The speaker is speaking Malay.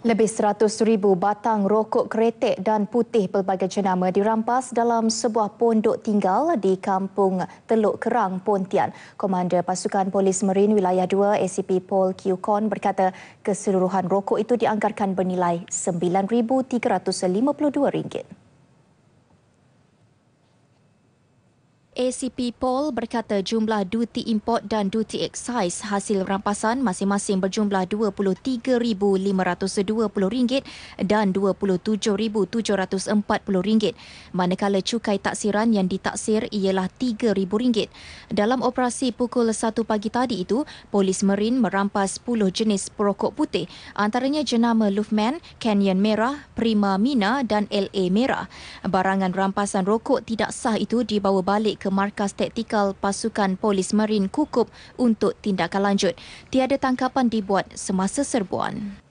Lebih 100,000 batang rokok keretek dan putih pelbagai jenama dirampas dalam sebuah pondok tinggal di kampung Teluk Kerang, Pontian. Komander Pasukan Polis Marin Wilayah 2, ACP Paul Q. Kon berkata keseluruhan rokok itu dianggarkan bernilai RM9,352. ACP Paul berkata jumlah duty import dan duty excise hasil rampasan masing-masing berjumlah RM23,520 dan RM27,740 manakala cukai taksiran yang ditaksir ialah RM3,000. Dalam operasi pukul 1 pagi tadi itu, polis Marin merampas 10 jenis perokok putih antaranya jenama Lufman, Canyon Merah, Prima Mina dan LA Merah. Barangan rampasan rokok tidak sah itu dibawa balik ke Markas Taktikal Pasukan Polis Marin Kukup untuk tindakan lanjut. Tiada tangkapan dibuat semasa serbuan.